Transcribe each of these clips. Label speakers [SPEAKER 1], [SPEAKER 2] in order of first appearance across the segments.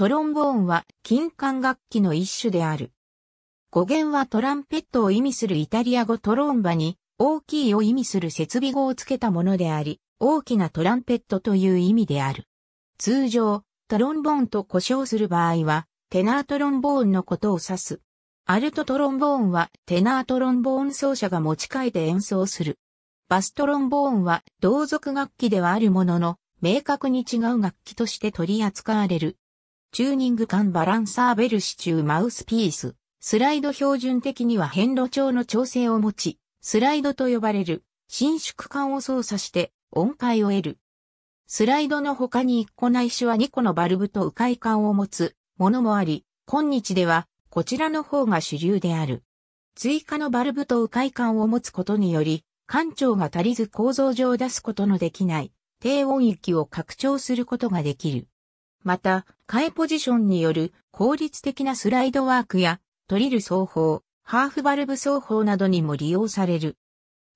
[SPEAKER 1] トロンボーンは金管楽器の一種である。語源はトランペットを意味するイタリア語トロンバに大きいを意味する設備語をつけたものであり、大きなトランペットという意味である。通常、トロンボーンと呼称する場合は、テナートロンボーンのことを指す。アルトトロンボーンはテナートロンボーン奏者が持ち替えて演奏する。バストロンボーンは同族楽器ではあるものの、明確に違う楽器として取り扱われるチューニング管バランサーベルシチューマウスピース、スライド標準的には変路調の調整を持ち、スライドと呼ばれる伸縮管を操作して音階を得る。スライドの他に1個ないしは2個のバルブと迂回管を持つものもあり、今日ではこちらの方が主流である。追加のバルブと迂回管を持つことにより、管長が足りず構造上出すことのできない低音域を拡張することができる。また、替えポジションによる効率的なスライドワークや、トリル走法、ハーフバルブ走法などにも利用される。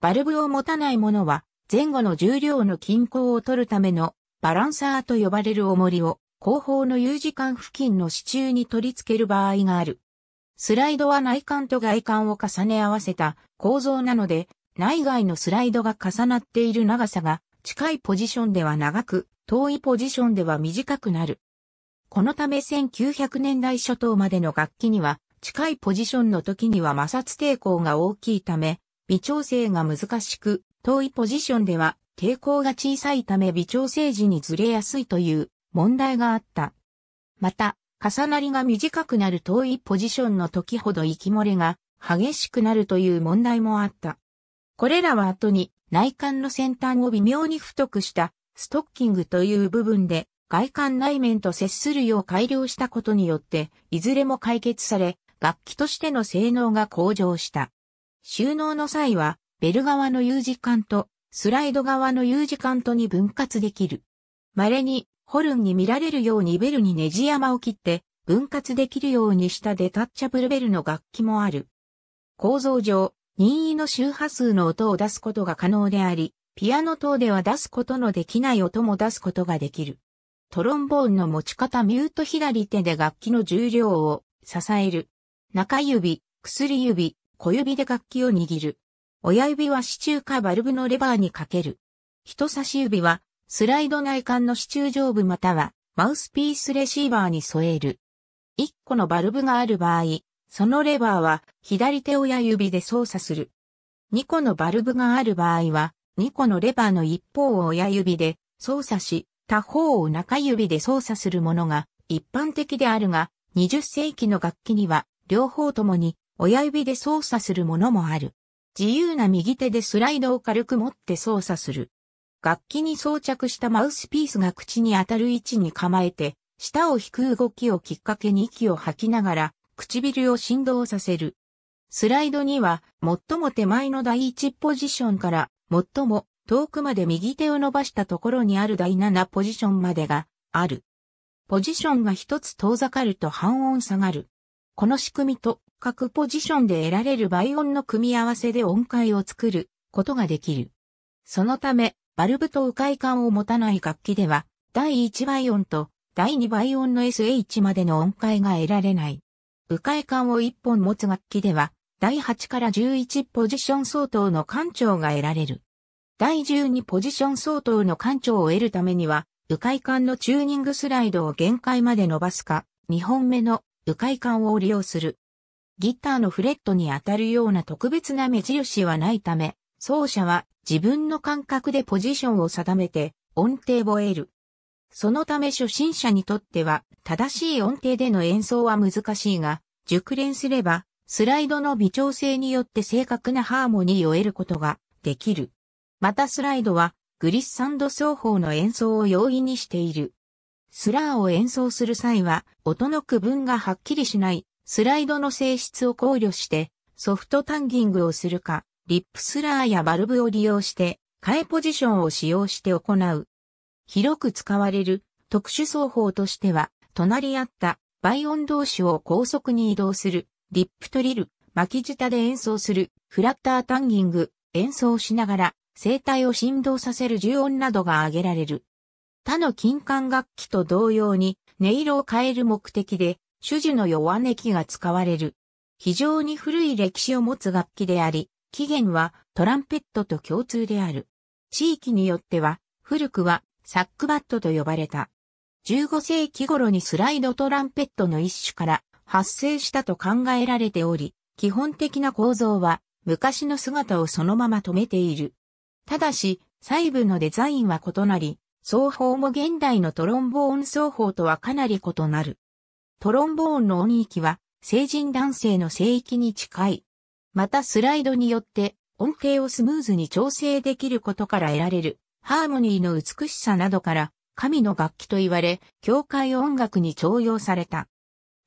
[SPEAKER 1] バルブを持たないものは、前後の重量の均衡を取るためのバランサーと呼ばれる重りを後方の U 字間付近の支柱に取り付ける場合がある。スライドは内管と外管を重ね合わせた構造なので、内外のスライドが重なっている長さが近いポジションでは長く、遠いポジションでは短くなる。このため1900年代初頭までの楽器には、近いポジションの時には摩擦抵抗が大きいため、微調整が難しく、遠いポジションでは抵抗が小さいため微調整時にずれやすいという問題があった。また、重なりが短くなる遠いポジションの時ほど息漏れが激しくなるという問題もあった。これらは後に内管の先端を微妙に太くしたストッキングという部分で外観内面と接するよう改良したことによって、いずれも解決され、楽器としての性能が向上した。収納の際は、ベル側の U 字管と、スライド側の U 字管とに分割できる。稀に、ホルンに見られるようにベルにネジ山を切って、分割できるようにしたデタッチャブルベルの楽器もある。構造上、任意の周波数の音を出すことが可能であり、ピアノ等では出すことのできない音も出すことができる。トロンボーンの持ち方ミュート左手で楽器の重量を支える。中指、薬指、小指で楽器を握る。親指は支柱かバルブのレバーにかける。人差し指はスライド内管の支柱上部またはマウスピースレシーバーに添える。1個のバルブがある場合、そのレバーは左手親指で操作する。2個のバルブがある場合は2個のレバーの一方を親指で操作し、他方を中指で操作するものが一般的であるが、20世紀の楽器には両方ともに親指で操作するものもある。自由な右手でスライドを軽く持って操作する。楽器に装着したマウスピースが口に当たる位置に構えて、舌を引く動きをきっかけに息を吐きながら、唇を振動させる。スライドには、最も手前の第一ポジションからもっとも、遠くまで右手を伸ばしたところにある第7ポジションまでが、ある。ポジションが一つ遠ざかると半音下がる。この仕組みと各ポジションで得られる倍音の組み合わせで音階を作ることができる。そのため、バルブと迂回感を持たない楽器では、第1倍音と第2倍音の SH までの音階が得られない。迂回感を1本持つ楽器では、第8から11ポジション相当の艦長が得られる。第12ポジション相当の艦長を得るためには、迂回艦のチューニングスライドを限界まで伸ばすか、2本目の迂回艦を利用する。ギターのフレットに当たるような特別な目印はないため、奏者は自分の感覚でポジションを定めて音程を得る。そのため初心者にとっては正しい音程での演奏は難しいが、熟練すればスライドの微調整によって正確なハーモニーを得ることができる。またスライドはグリッサンド奏法の演奏を容易にしている。スラーを演奏する際は音の区分がはっきりしないスライドの性質を考慮してソフトタンギングをするか、リップスラーやバルブを利用して替えポジションを使用して行う。広く使われる特殊奏法としては隣り合った倍音同士を高速に移動するリップトリル、巻き舌で演奏する、フラッタータンギング、演奏しながら、声帯を振動させる重音などが挙げられる。他の金管楽器と同様に、音色を変える目的で、主樹の弱音器が使われる。非常に古い歴史を持つ楽器であり、起源はトランペットと共通である。地域によっては、古くはサックバットと呼ばれた。15世紀頃にスライドトランペットの一種から発生したと考えられており、基本的な構造は昔の姿をそのまま止めている。ただし、細部のデザインは異なり、奏法も現代のトロンボーン奏法とはかなり異なる。トロンボーンの音域は成人男性の聖域に近い。またスライドによって音程をスムーズに調整できることから得られるハーモニーの美しさなどから神の楽器と言われ、教会音楽に徴用された。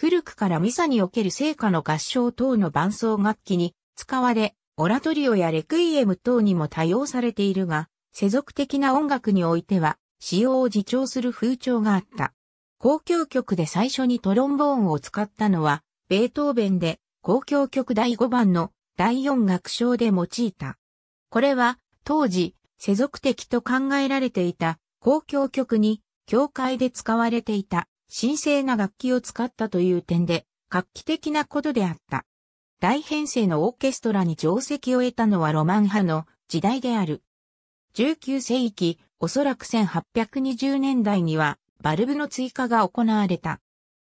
[SPEAKER 1] 古くからミサにおける聖歌の合唱等の伴奏楽器に使われ、オラトリオやレクイエム等にも多用されているが、世俗的な音楽においては、使用を自重する風潮があった。公共曲で最初にトロンボーンを使ったのは、ベートーベンで、公共曲第5番の第4楽章で用いた。これは、当時、世俗的と考えられていた公共曲に、教会で使われていた神聖な楽器を使ったという点で、画期的なことであった。大編成のオーケストラに定石を得たのはロマン派の時代である。19世紀、おそらく1820年代には、バルブの追加が行われた。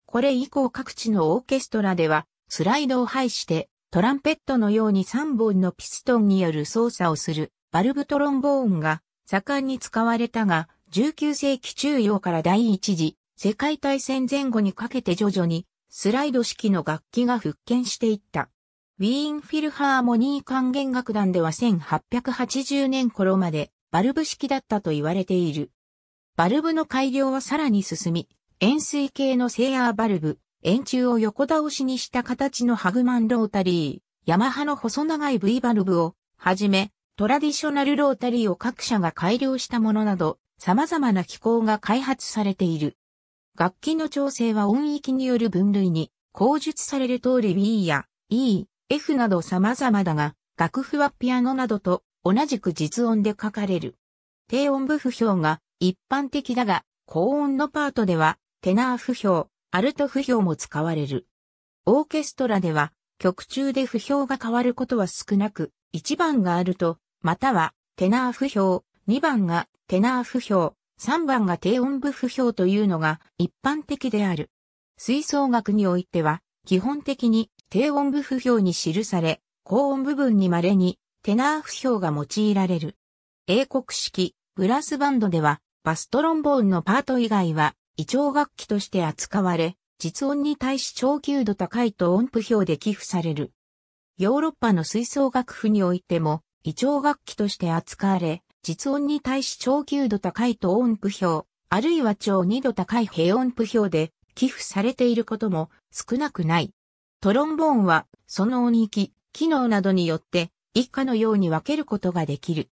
[SPEAKER 1] これ以降各地のオーケストラでは、スライドを配して、トランペットのように3本のピストンによる操作をする、バルブトロンボーンが盛んに使われたが、19世紀中央から第一次世界大戦前後にかけて徐々にスライド式の楽器が復権していった。ウィーンフィルハーモニー管弦楽団では1880年頃までバルブ式だったと言われている。バルブの改良はさらに進み、円錐形のセーアーバルブ、円柱を横倒しにした形のハグマンロータリー、ヤマハの細長い V バルブをはじめ、トラディショナルロータリーを各社が改良したものなど、様々な機構が開発されている。楽器の調整は音域による分類に、口述される通り B や E、F など様々だが、楽譜はピアノなどと同じく実音で書かれる。低音部譜表が一般的だが、高音のパートでは、テナー譜表、アルト譜表も使われる。オーケストラでは、曲中で譜表が変わることは少なく、1番があると、または、テナー譜表、2番がテナー譜表、3番が低音部不評というのが一般的である。吹奏楽においては、基本的に低音部不評に記され、高音部分に稀にテナー不評が用いられる。英国式ブラスバンドでは、バストロンボーンのパート以外は、胃腸楽器として扱われ、実音に対し長級度高いと音符表で寄付される。ヨーロッパの吹奏楽譜においても、胃腸楽器として扱われ、実音に対し超級度高い等音符表、あるいは超2度高い平音符表で寄付されていることも少なくない。トロンボーンは、その音域、機能などによって、以下のように分けることができる。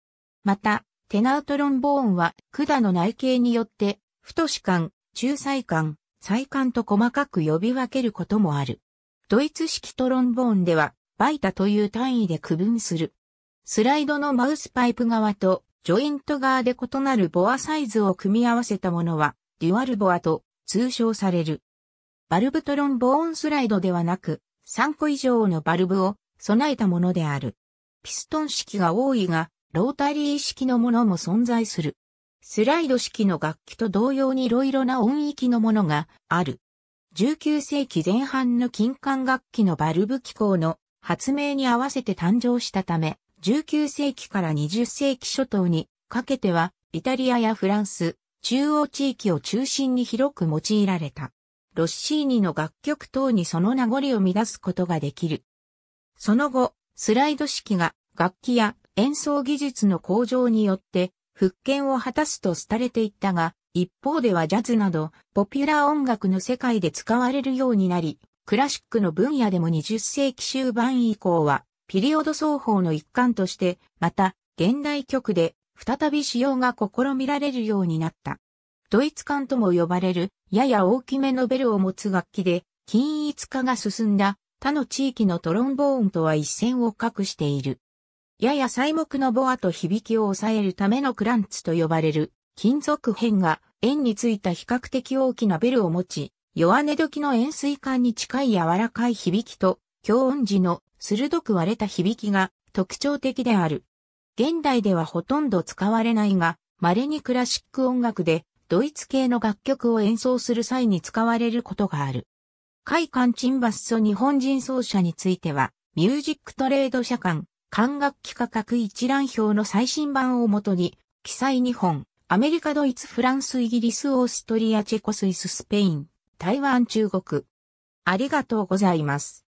[SPEAKER 1] また、テナートロンボーンは、管の内形によって、太子感、中細感、細感と細かく呼び分けることもある。ドイツ式トロンボーンでは、バイタという単位で区分する。スライドのマウスパイプ側とジョイント側で異なるボアサイズを組み合わせたものは、デュアルボアと通称される。バルブトロンボーンスライドではなく、3個以上のバルブを備えたものである。ピストン式が多いが、ロータリー式のものも存在する。スライド式の楽器と同様にいろいろな音域のものがある。19世紀前半の金管楽器のバルブ機構の発明に合わせて誕生したため、19世紀から20世紀初頭にかけては、イタリアやフランス、中央地域を中心に広く用いられた。ロッシーニの楽曲等にその名残を乱すことができる。その後、スライド式が楽器や演奏技術の向上によって復権を果たすと廃れていったが、一方ではジャズなどポピュラー音楽の世界で使われるようになり、クラシックの分野でも20世紀終盤以降はピリオド奏法の一環として、また、現代曲で再び使用が試みられるようになった。ドイツ管とも呼ばれる、やや大きめのベルを持つ楽器で、均一化が進んだ他の地域のトロンボーンとは一線を画している。やや細木のボアと響きを抑えるためのクランツと呼ばれる金属片が円についた比較的大きなベルを持ち、弱音時の円錐管に近い柔らかい響きと、強音時の鋭く割れた響きが特徴的である。現代ではほとんど使われないが、稀にクラシック音楽でドイツ系の楽曲を演奏する際に使われることがある。海館チンバッソ日本人奏者については、ミュージックトレード社間、管楽器価格一覧表の最新版をもとに、記載日本、アメリカ、ドイツ、フランス、イギリス、オーストリア、チェコ、スイス、スペイン、台湾、中国。ありがとうございます。